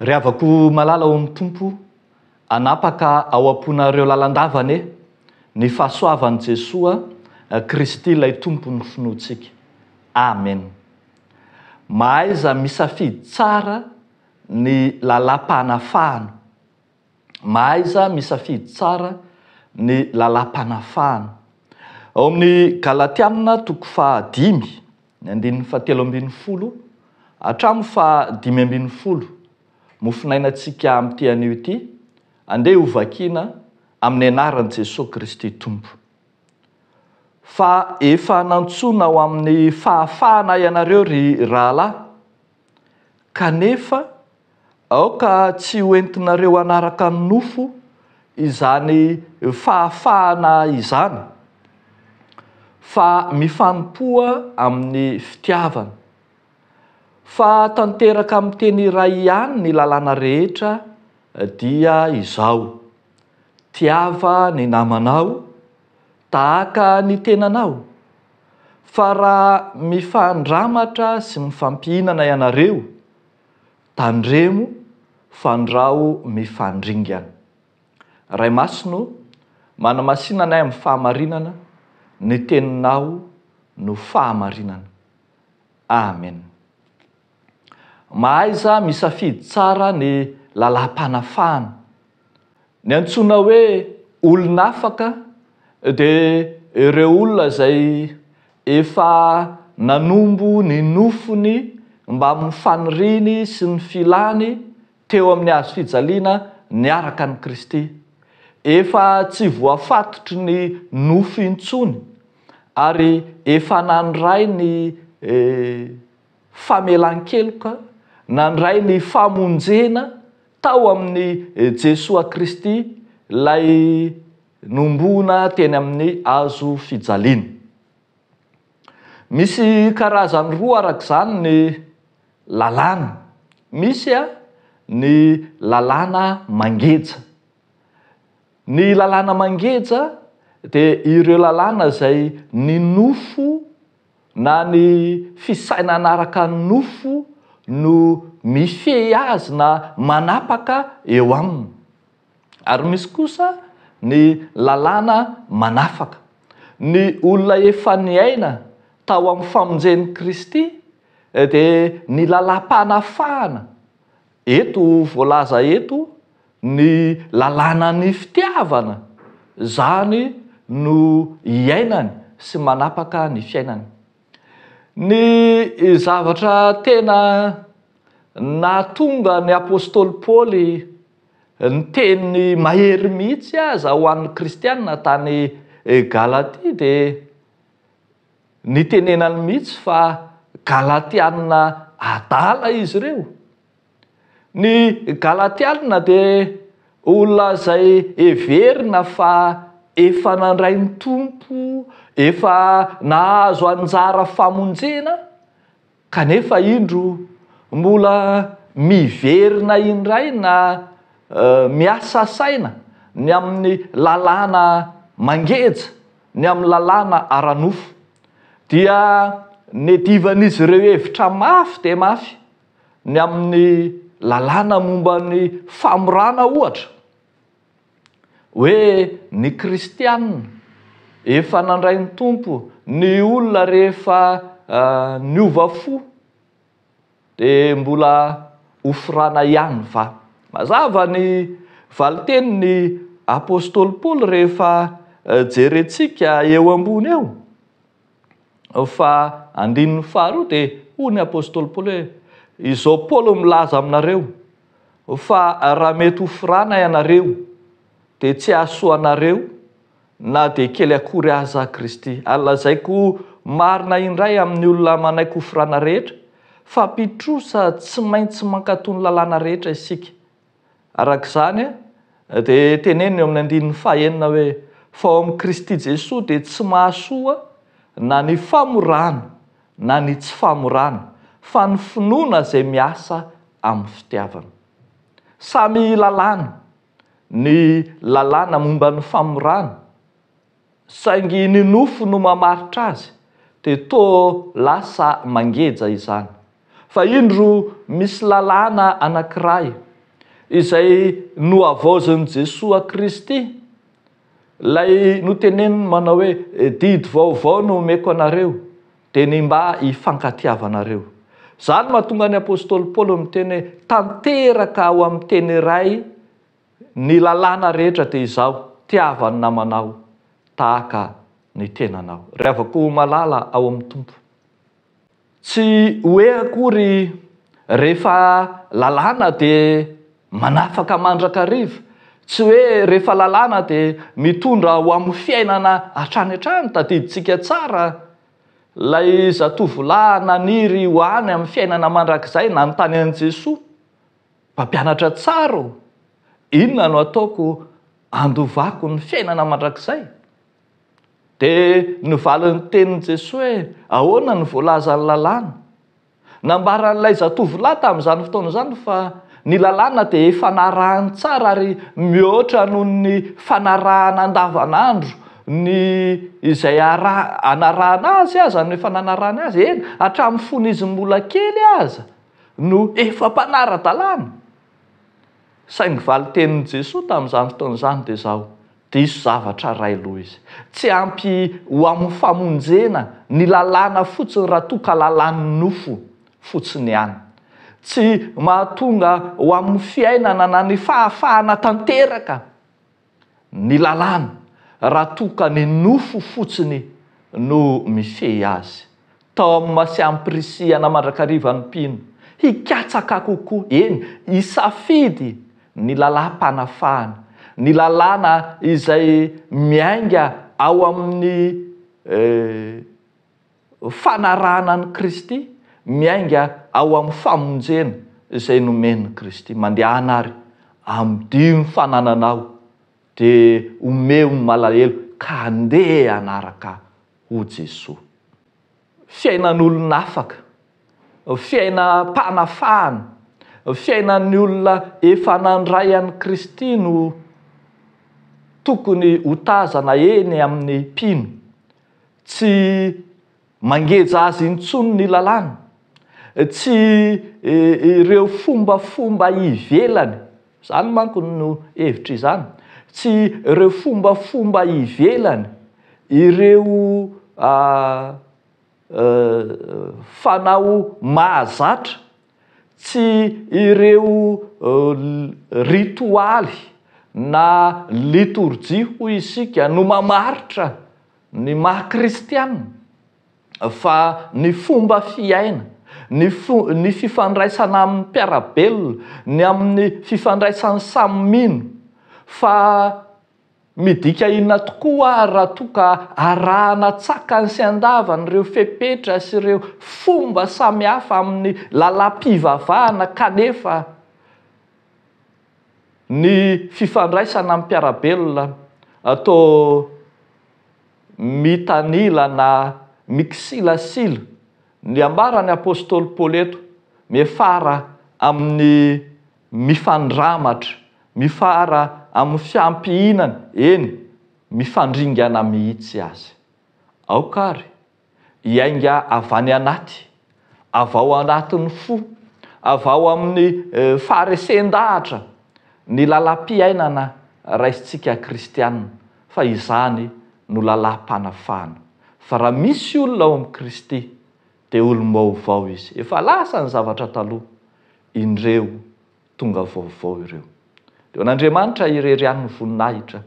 re avako malala ao amin'ny tompo anapaka ao a-ponareo lalandavana e ny fahasoavany jesosa eh, kristy ilay tompo ny finoatsika amen mahaiza misafidy tsara ny lala mpanafahano mahaiza misafidy tsara ny lala mpanafahano ao amin'ny galatianna toko fa dimy ny andininny fatelo ambin'ny folo atramo fa dimy ambin'ny folo mofinainatsika amty anio ity andeha hovakina amin'ny anaran' jesosy kristy tompo fa efa nantsona ho amin'ny fahafahana ianareo ry rahalahy kanefa aoka tsy hoentinareo anaraka ny nofo izany fahafahana izany fa mifanimpoa amin'ny fitiavana fa tanteraka am'tenyiray ihany ny lalàna rehetra eh, dia izao tiava ny namanao tahaka ny tenanao fa raha mifandramatra sy mifampihinana ianareo tandremo fandrao mifandringana ray masino manamasinanay ami'ny fahamarinana ny teninao no fahamarinana amen mahaiza misafidy tsara ny lalay m-panafahana ny antsoina hoe olonaafaka di reo olona zay efa nanombo ny nofony mbamin'ny faniriny sy ny filany teo amin'ny azo fijaliana ny araka ny kristy efa tsy voafatotry ny nofo intsony ary efa nanydray ny eh, famelankeloka nandray ny famonjena tao amin'ny e, jesos a kristy lay nombona teny amin'ny azo fijaliana misy karazan'ny roa arak'izany ny lalàna misy a ny lalàna mangeja ny lalàna mangeja de ireo lalàna zay ny nofo na ny fisainanaraka ny nofo no mifey azy na manapaka eo aminy ary misy kosa ny lalàna manafaka ny olona efa ny aina tao amin'ny famonjeny kristy eh, de ny lalapanafahana eto voalaza eto ny lalàna ny fitiavana zany no iainany sy manapaka ny fiainany ny zavatra tena naatonga ny apôstôly paly ny teny mahery mihitsy aza ho an'ny kristiana tany e, galatia di nytenenany mihitsy fa galatianna adala izy ireo ny galatianna de olnazay everina fa efa nandray ny tompo efa nahazo anjara famonjena kanefa indro mbola miverina indray na eh, miasasaina ny amin'ny lalàna mangeja ny amin'ny lalàna aranofo dia nydivan'izy ireo hevitra mafy de mafy ny amin'ny lalàna momba ny famorana ohatra hoe ny kristianna efa nandray 'ny tompo ny olona rehefa ah, ny ova fo de mbola ofrana ihany va mazava ny vali teni ny apôstôly paoly rehefa eh, jeretsika eo ambony eo fa andininy far o di hoy ny apôstôly paoly hoe izao paolo o milaza aminareo fa raha mety oforana ianareo de tsy ahsoanareo ade kely akory aza kristy alazaiko marina indray amin'ny olona manaiko hoforana rehetra fa mpitrosa tsy maintsy mankatony lalàna rehetra isika arak' izany a de tenenyeo ami'ny andinny faenina hoe fa ao am'y kristy jesos de tsy mahasoa na ny famorana na ny tsy famorana fa ny finoana zay miasa amin'ny fitiavana samy lalàna ny lalàna mombany famorana saingy ninofo no mamaritra azy de toa lasa mangeja izany fa indro misy lalàna anank'iray izay no avaozany jesosa kristy lay no teneniny manao hoe eh, didy vaovao no meko anareo de ny mba hifankatiavanareo zany mahatonga any apôstôly paoly am' teny hoe tanteraka ao ami'yteny ray ny lalàna rehetra de izaho tiavany na manao taaka ny tenanao reh avako malala ao am'ny tompo tsy hoe akory rehefa lalàna de manafaka mandrakariva tsy hoe rehefa lalàna de mitondra ho amin'ny fiainana atrany atrano tadiditsika tsara lay zatovolahy naniry hoany am'ny fiainana mandrak'zay na ny tany an' jesos mpampianatra tsaro inona no ataoko andovako ny fiainana mandrak'izay de nyvalin'ny tenini jesos e ahoana ny voalazany lalàna nambara n'ilay zatovy lahy tami'izany fotonaizany fa ny lalàna de efa narahany tsara ary mihoatra noho ny fanarahana andavan'andro ny izay arah- anarana azy aza ny efa nanarany azy eny atramin'ny fona izy mbola kely aza no efampanara-dalàna sa ngy valiteniny jesos tami'izany fotonaizany de zao iso zavatra ray aloha izy tsy ampy ho amin'ny famonjena ny lalàna fotsiny raha toka lalanyn nofo fotsiny iany tsy mahatonga ho amin'ny fiainana na ny fahafahana tanteraka ny lalàna raha toka ny nofo fotsiny no mifey azy tao am masiampirisihana mandrakarivany mpino hikatsaka kokoa eny isafidy ny lalampanafahana ny lalàna izay miainga ao amin'ny eh, fanaranaany kristy miainga ao amin'ny famonjena izay nomeniny kristy mandeha an ary amdi ny fanananao de omeony malahelo ka nde anaraka ho jesosy fiainan' olonaafaka fiaina mpanafahana fiainany olona efa nandray an'ny kristy no tokony hotazana eny amin'ny mpino tsy mangeja azy intsono ny lalàna tsy e, e, ireo fombafomba hivelany zany mankony no hevitra izany tsy reo fombafomba hivelany ireo e, fanao mahazatra tsy ireo ritoaly na litorjia ho isika no mamaritra ny maha kristiana fa ny fomba fiaina ny fo ny fifandraisana amin'ny mpiarabelona ny amin'ny fifandraisany samy mino fa midika ina tokoa raha toka arahana tsakany syan-davany ireo fepetra sy ireo fomba samyhafa amin'ny lala mpivavahana kanefa ny fifandraisana amiy piarabelona atao mitanilana miksilasila ny ambarany apôstôly paoly eto mifara amin'ny mifandramatra mifara amin'y fiampihinana eny mifandringana mihitsy azy aokary iainga avany anaty av ao anatin'ny fo avao amin'ny eh, faaresen-dahatra ny lala mpiainana raisitsika kristianna fa izany no lalay mpanafahana fa raha misy olona ao am' kristy de olomaovao izy efa lasa ny zavatra taloha indreo tonga vaovao ireo deeo an'andriamanitra irery any no voninahitra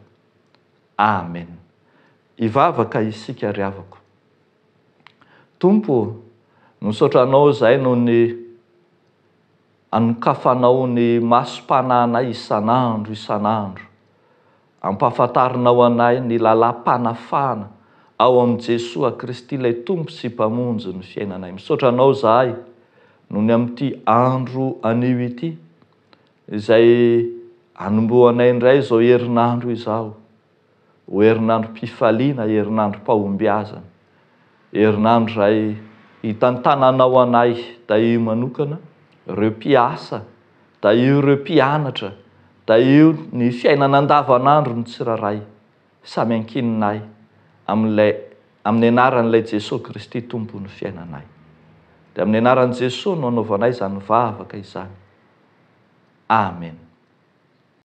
amen ivavaka isika ryavako tompo nosaotranao zay noho ny anokafanao ny masopananay isan'andro isan'andro ampafantarinao anay ny lala mpanafana ao am' jesoa a kristy lay tombo sy mpamonjy ny fiainanay misotranao zaay noho ny am'ity andro anio ity zay anombo anayindray zao erinandro izao ho erinandro mpifaliana herinandro mpaombiazana erinandro zay hitantananao anay da i manokana reo mpiasa da io reo mpianatra da io ny fiainanan-davan'andro no tsiraray samy ankininay amilay amin'ny anaran'ilay jesosy kristy tombony fiainanay de amin'ny anaran' jesosy no anaovanay zany vavaka izany amen